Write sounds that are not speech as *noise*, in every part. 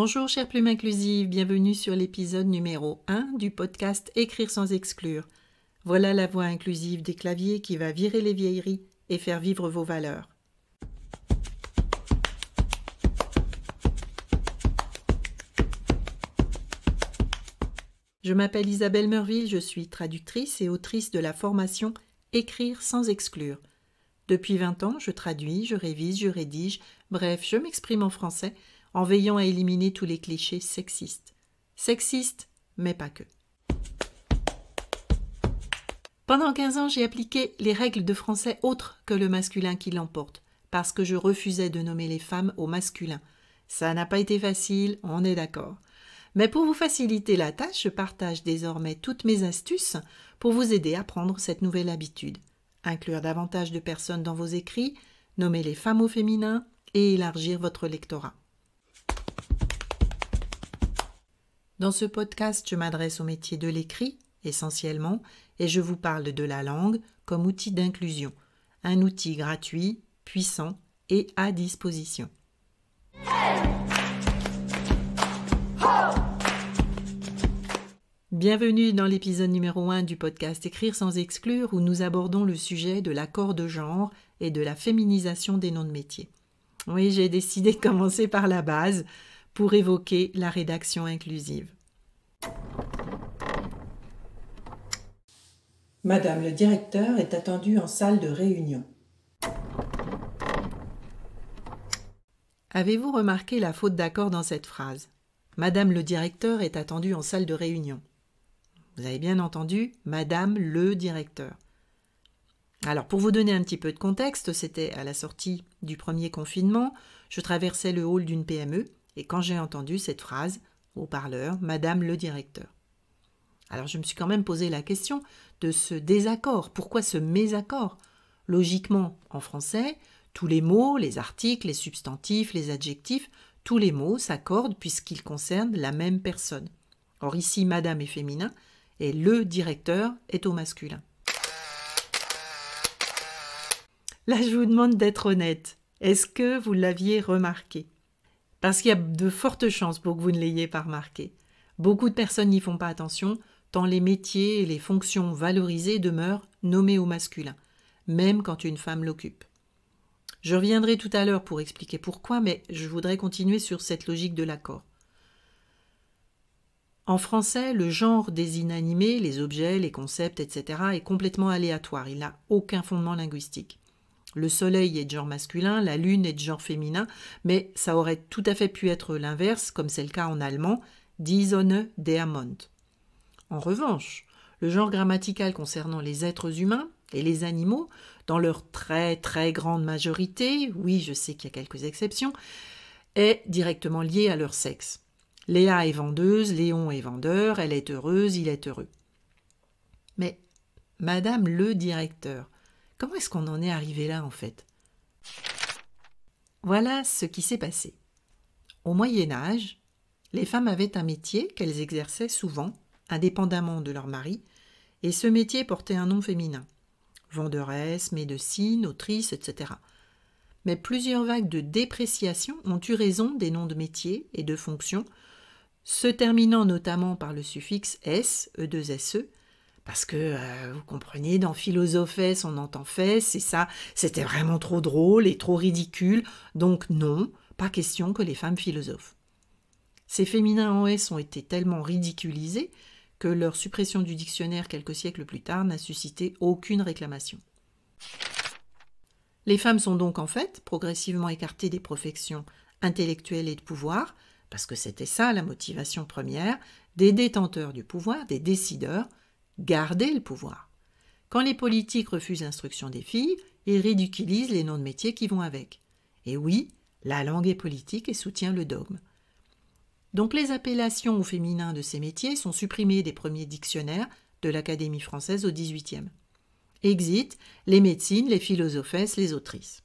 Bonjour chère plume inclusive, bienvenue sur l'épisode numéro 1 du podcast Écrire sans exclure. Voilà la voix inclusive des claviers qui va virer les vieilleries et faire vivre vos valeurs. Je m'appelle Isabelle Merville, je suis traductrice et autrice de la formation Écrire sans exclure. Depuis 20 ans, je traduis, je révise, je rédige, bref, je m'exprime en français en veillant à éliminer tous les clichés sexistes. Sexistes, mais pas que. Pendant 15 ans, j'ai appliqué les règles de français autres que le masculin qui l'emporte, parce que je refusais de nommer les femmes au masculin. Ça n'a pas été facile, on est d'accord. Mais pour vous faciliter la tâche, je partage désormais toutes mes astuces pour vous aider à prendre cette nouvelle habitude. Inclure davantage de personnes dans vos écrits, nommer les femmes au féminin et élargir votre lectorat. Dans ce podcast, je m'adresse au métier de l'écrit, essentiellement, et je vous parle de la langue comme outil d'inclusion, un outil gratuit, puissant et à disposition. Bienvenue dans l'épisode numéro 1 du podcast Écrire sans exclure où nous abordons le sujet de l'accord de genre et de la féminisation des noms de métier. Oui, j'ai décidé de commencer par la base, pour évoquer la rédaction inclusive. Madame le directeur est attendue en salle de réunion. Avez-vous remarqué la faute d'accord dans cette phrase Madame le directeur est attendue en salle de réunion. Vous avez bien entendu Madame le directeur. Alors pour vous donner un petit peu de contexte, c'était à la sortie du premier confinement, je traversais le hall d'une PME et quand j'ai entendu cette phrase, au parleur, Madame le directeur. Alors je me suis quand même posé la question de ce désaccord. Pourquoi ce mésaccord Logiquement, en français, tous les mots, les articles, les substantifs, les adjectifs, tous les mots s'accordent puisqu'ils concernent la même personne. Or ici, Madame est féminin et le directeur est au masculin. Là, je vous demande d'être honnête. Est-ce que vous l'aviez remarqué parce qu'il y a de fortes chances pour que vous ne l'ayez pas remarqué. Beaucoup de personnes n'y font pas attention, tant les métiers et les fonctions valorisées demeurent nommés au masculin, même quand une femme l'occupe. Je reviendrai tout à l'heure pour expliquer pourquoi, mais je voudrais continuer sur cette logique de l'accord. En français, le genre des inanimés, les objets, les concepts, etc., est complètement aléatoire, il n'a aucun fondement linguistique. Le soleil est de genre masculin, la lune est de genre féminin, mais ça aurait tout à fait pu être l'inverse, comme c'est le cas en allemand, die Sonne, der Mond. En revanche, le genre grammatical concernant les êtres humains et les animaux, dans leur très très grande majorité, oui je sais qu'il y a quelques exceptions, est directement lié à leur sexe. Léa est vendeuse, Léon est vendeur, elle est heureuse, il est heureux. Mais, Madame le directeur, Comment est-ce qu'on en est arrivé là en fait Voilà ce qui s'est passé. Au Moyen Âge, les femmes avaient un métier qu'elles exerçaient souvent, indépendamment de leur mari, et ce métier portait un nom féminin vendeuresse, médecine, autrice, etc. Mais plusieurs vagues de dépréciation ont eu raison des noms de métiers et de fonctions, se terminant notamment par le suffixe s, e2se, parce que euh, vous comprenez, dans Philosophès, on entend fait, c'est ça, c'était vraiment trop drôle et trop ridicule, donc non, pas question que les femmes philosophes. Ces féminins en S ont été tellement ridiculisés que leur suppression du dictionnaire quelques siècles plus tard n'a suscité aucune réclamation. Les femmes sont donc en fait progressivement écartées des professions intellectuelles et de pouvoir, parce que c'était ça la motivation première des détenteurs du pouvoir, des décideurs, garder le pouvoir. Quand les politiques refusent l'instruction des filles, ils ridiculisent les noms de métiers qui vont avec. Et oui, la langue est politique et soutient le dogme. Donc les appellations au féminin de ces métiers sont supprimées des premiers dictionnaires de l'Académie française au XVIIIe. Exit les médecines, les philosophesses, les autrices.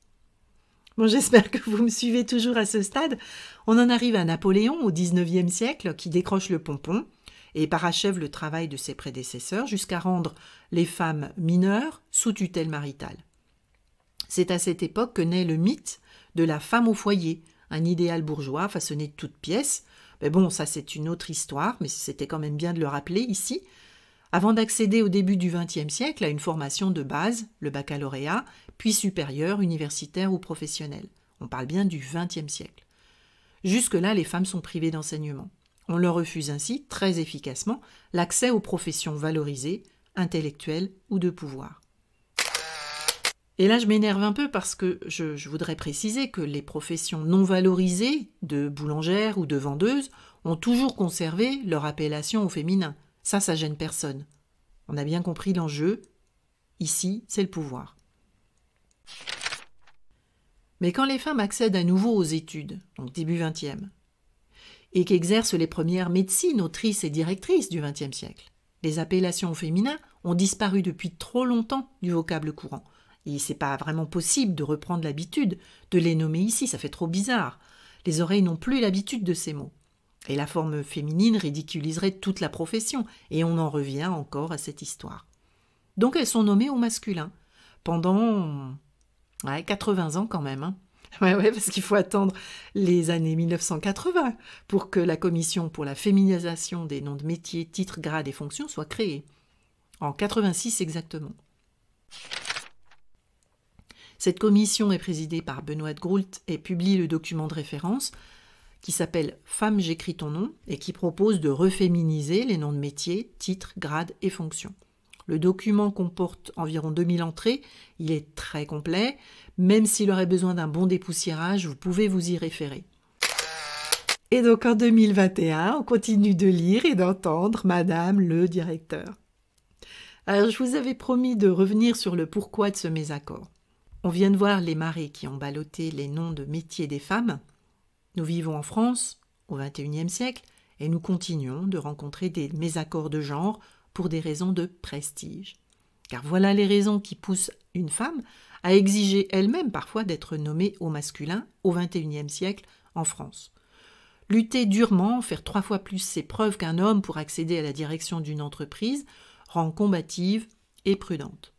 Bon, *laughs* j'espère que vous me suivez toujours à ce stade. On en arrive à Napoléon au XIXe siècle qui décroche le pompon et parachève le travail de ses prédécesseurs jusqu'à rendre les femmes mineures sous tutelle maritale. C'est à cette époque que naît le mythe de la femme au foyer, un idéal bourgeois façonné de toutes pièces. Mais bon, ça c'est une autre histoire, mais c'était quand même bien de le rappeler ici. Avant d'accéder au début du XXe siècle à une formation de base, le baccalauréat, puis supérieure, universitaire ou professionnelle. On parle bien du XXe siècle. Jusque-là, les femmes sont privées d'enseignement. On leur refuse ainsi, très efficacement, l'accès aux professions valorisées, intellectuelles ou de pouvoir. Et là, je m'énerve un peu parce que je, voudrais préciser que les professions non valorisées de boulangère ou de vendeuse ont toujours conservé leur appellation au féminin. Ça, ça gêne personne. On a bien compris l'enjeu. Ici, c'est le pouvoir. Mais quand les femmes accèdent à nouveau aux études, donc début 20e, et qu'exercent les premières médecines, autrices et directrices du XXe siècle. Les appellations au ont disparu depuis trop longtemps du vocable courant. Et c'est pas vraiment possible de reprendre l'habitude de les nommer ici, ça fait trop bizarre. Les oreilles n'ont plus l'habitude de ces mots. Et la forme féminine ridiculiserait toute la profession, et on en revient encore à cette histoire. Donc elles sont nommées au masculin, pendant ouais, 80 ans quand même. Hein. Oui, parce qu'il faut attendre les années 1980 pour que la commission pour la féminisation des noms de métiers, titres, grades et fonctions soit créée. En 86 exactement. Cette commission est présidée par Benoît Groult et publie le document de référence qui s'appelle Femme, j'écris ton nom et qui propose de reféminiser les noms de métiers, titres, grades et fonctions. Le document comporte environ 2000 entrées, il est très complet. Même s'il aurait besoin d'un bon dépoussiérage, vous pouvez vous y référer. Et donc en 2021, on continue de lire et d'entendre Madame le directeur. Alors je vous avais promis de revenir sur le pourquoi de ce mésaccord. On vient de voir les marées qui ont ballotté les noms de métiers des femmes. Nous vivons en France, au XXIe siècle, et nous continuons de rencontrer des mésaccords de genre pour des raisons de prestige. Car voilà les raisons qui poussent une femme à exiger elle-même parfois d'être nommée au masculin au XXIe siècle en France. Lutter durement, faire trois fois plus ses preuves qu'un homme pour accéder à la direction d'une entreprise rend combative et prudente.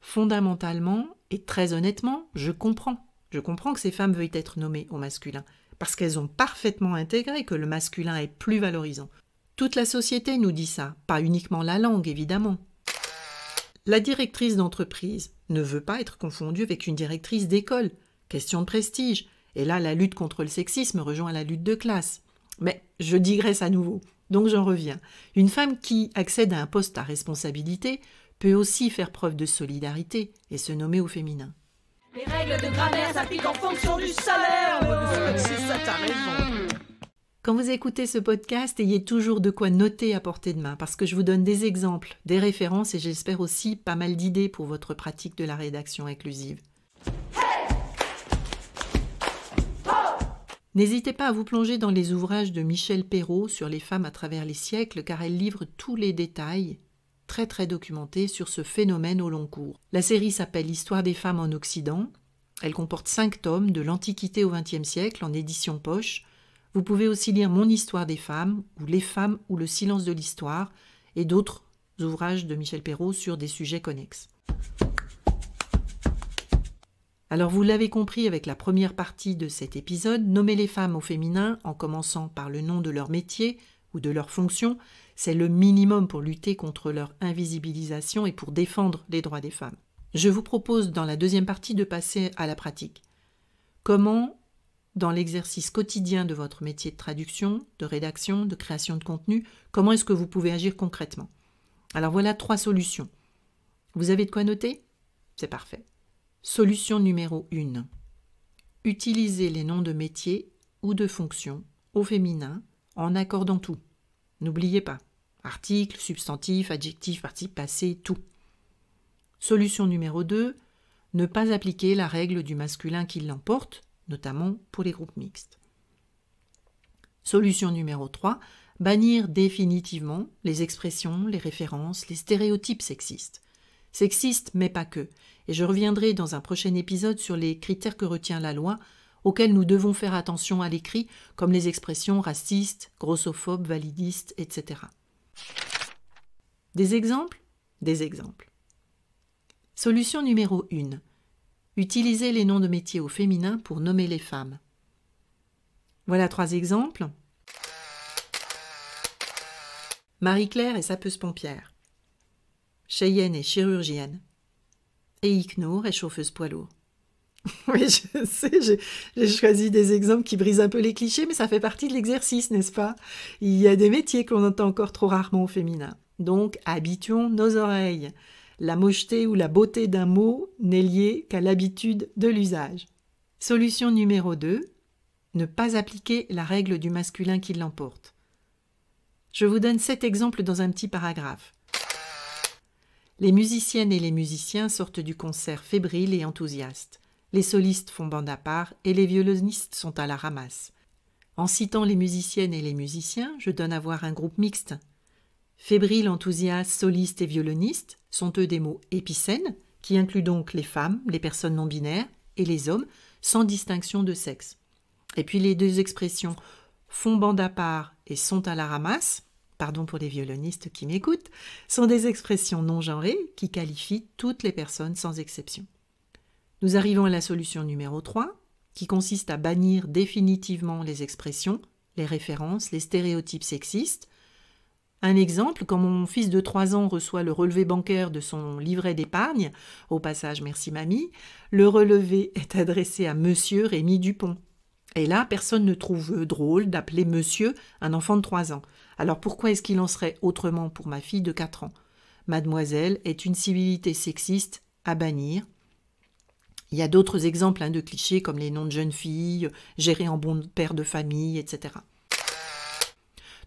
Fondamentalement et très honnêtement, je comprends. Je comprends que ces femmes veuillent être nommées au masculin, parce qu'elles ont parfaitement intégré que le masculin est plus valorisant, toute la société nous dit ça, pas uniquement la langue, évidemment. La directrice d'entreprise ne veut pas être confondue avec une directrice d'école. Question de prestige. Et là, la lutte contre le sexisme rejoint la lutte de classe. Mais je digresse à nouveau, donc j'en reviens. Une femme qui accède à un poste à responsabilité peut aussi faire preuve de solidarité et se nommer au féminin. Les règles de grammaire s'appliquent en fonction du salaire. Oh, c'est ça, raison. Quand vous écoutez ce podcast, ayez toujours de quoi noter à portée de main, parce que je vous donne des exemples, des références et j'espère aussi pas mal d'idées pour votre pratique de la rédaction inclusive. N'hésitez pas à vous plonger dans les ouvrages de Michel Perrault sur les femmes à travers les siècles, car elle livre tous les détails, très très documentés, sur ce phénomène au long cours. La série s'appelle Histoire des femmes en Occident. Elle comporte cinq tomes de l'Antiquité au XXe siècle en édition poche, vous pouvez aussi lire Mon histoire des femmes, ou Les femmes ou le silence de l'histoire, et d'autres ouvrages de Michel Perrault sur des sujets connexes. Alors vous l'avez compris avec la première partie de cet épisode, nommer les femmes au féminin en commençant par le nom de leur métier ou de leur fonction, c'est le minimum pour lutter contre leur invisibilisation et pour défendre les droits des femmes. Je vous propose dans la deuxième partie de passer à la pratique. Comment dans l'exercice quotidien de votre métier de traduction, de rédaction, de création de contenu, comment est-ce que vous pouvez agir concrètement Alors voilà trois solutions. Vous avez de quoi noter C'est parfait. Solution numéro 1. Utilisez les noms de métier ou de fonctions au féminin en accordant tout. N'oubliez pas. Article, substantif, adjectif, participe passé, tout. Solution numéro 2. Ne pas appliquer la règle du masculin qui l'emporte notamment pour les groupes mixtes. Solution numéro 3, bannir définitivement les expressions, les références, les stéréotypes sexistes. Sexistes, mais pas que. Et je reviendrai dans un prochain épisode sur les critères que retient la loi, auxquels nous devons faire attention à l'écrit, comme les expressions racistes, grossophobes, validistes, etc. Des exemples Des exemples. Solution numéro 1. Utiliser les noms de métiers au féminin pour nommer les femmes. Voilà trois exemples. Marie-Claire est sapeuse pompière. Cheyenne est chirurgienne. Et Icnour est chauffeuse poids lourd. *laughs* Oui, je sais, j'ai choisi des exemples qui brisent un peu les clichés, mais ça fait partie de l'exercice, n'est-ce pas Il y a des métiers qu'on entend encore trop rarement au féminin. Donc, habituons nos oreilles. La mocheté ou la beauté d'un mot n'est liée qu'à l'habitude de l'usage. Solution numéro 2. Ne pas appliquer la règle du masculin qui l'emporte. Je vous donne cet exemple dans un petit paragraphe. Les musiciennes et les musiciens sortent du concert fébrile et enthousiaste. Les solistes font bande à part et les violonistes sont à la ramasse. En citant les musiciennes et les musiciens, je donne à voir un groupe mixte. Fébrile, enthousiaste, soliste et violoniste, sont eux des mots épicènes, qui incluent donc les femmes, les personnes non binaires et les hommes, sans distinction de sexe. Et puis les deux expressions font bande à part et sont à la ramasse, pardon pour les violonistes qui m'écoutent, sont des expressions non genrées qui qualifient toutes les personnes sans exception. Nous arrivons à la solution numéro 3, qui consiste à bannir définitivement les expressions, les références, les stéréotypes sexistes, un exemple, quand mon fils de 3 ans reçoit le relevé bancaire de son livret d'épargne, au passage merci mamie, le relevé *laughs* est adressé à monsieur Rémi Dupont. Et là, personne ne trouve drôle d'appeler monsieur un enfant de 3 ans. Alors pourquoi est-ce qu'il en serait autrement pour ma fille de 4 ans Mademoiselle est une civilité sexiste à bannir. Il y a d'autres exemples hein, de clichés comme les noms de jeunes filles, gérés en bon père de famille, etc.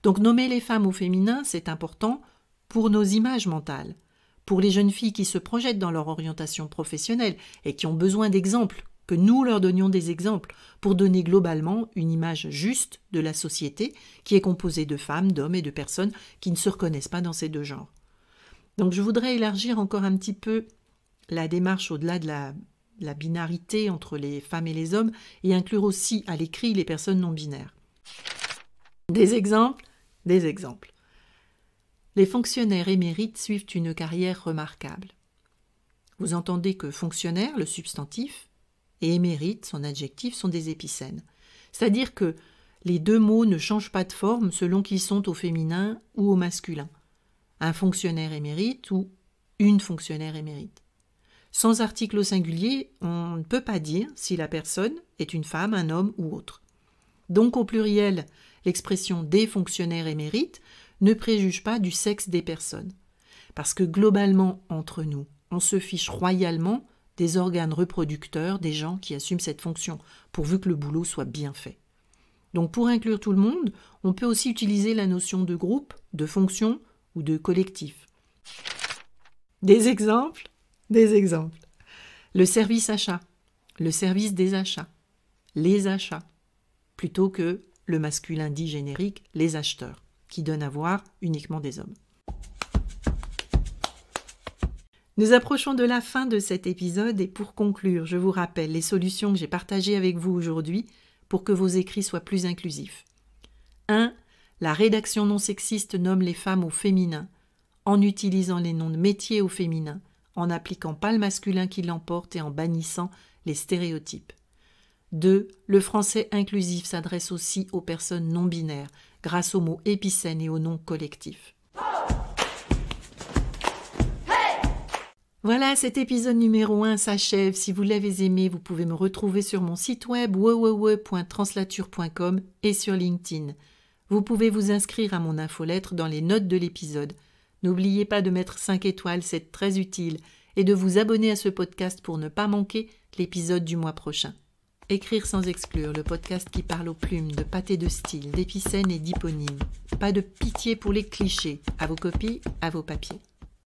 Donc nommer les femmes au féminin, c'est important pour nos images mentales, pour les jeunes filles qui se projettent dans leur orientation professionnelle et qui ont besoin d'exemples, que nous leur donnions des exemples, pour donner globalement une image juste de la société qui est composée de femmes, d'hommes et de personnes qui ne se reconnaissent pas dans ces deux genres. Donc je voudrais élargir encore un petit peu la démarche au-delà de la, la, binarité entre les femmes et les hommes et inclure aussi à l'écrit les personnes non binaires. Des exemples des exemples. Les fonctionnaires émérites suivent une carrière remarquable. Vous entendez que fonctionnaire, le substantif, et émérite, son adjectif, sont des épicènes. C'est-à-dire que les deux mots ne changent pas de forme selon qu'ils sont au féminin ou au masculin. Un fonctionnaire émérite ou une fonctionnaire émérite. Sans article au singulier, on ne peut pas dire si la personne est une femme, un homme ou autre. Donc au pluriel, l'expression des fonctionnaires émérites, ne préjuge pas du sexe des personnes. Parce que globalement, entre nous, on se fiche royalement des organes reproducteurs des gens qui assument cette fonction, pourvu que le boulot soit bien fait. Donc pour inclure tout le monde, on peut aussi utiliser la notion de groupe, de fonction ou de collectif. Des exemples Des exemples. Le service achat, le service des achats, les achats, plutôt que le masculin dit générique, les acheteurs, qui donne à voir uniquement des hommes. Nous approchons de la fin de cet épisode et pour conclure, je vous rappelle les solutions que j'ai partagées avec vous aujourd'hui pour que vos écrits soient plus inclusifs. 1. La rédaction non sexiste nomme les femmes au féminin, en utilisant les noms de métiers au féminin, en n'appliquant pas le masculin qui l'emporte et en bannissant les stéréotypes. 2. Le français inclusif s'adresse aussi aux personnes non binaires grâce aux mots épicène et aux noms collectifs. Voilà, cet épisode numéro 1 s'achève. Si vous l'avez aimé, vous pouvez me retrouver sur mon site web www.translature.com et sur LinkedIn. Vous pouvez vous inscrire à mon infolettre dans les notes de l'épisode. N'oubliez pas de mettre 5 étoiles, c'est très utile, et de vous abonner à ce podcast pour ne pas manquer l'épisode du mois prochain. Écrire sans exclure, le podcast qui parle aux plumes, de pâté de style, d'épicène et d'hyponyme. Pas de pitié pour les clichés, à vos copies, à vos papiers.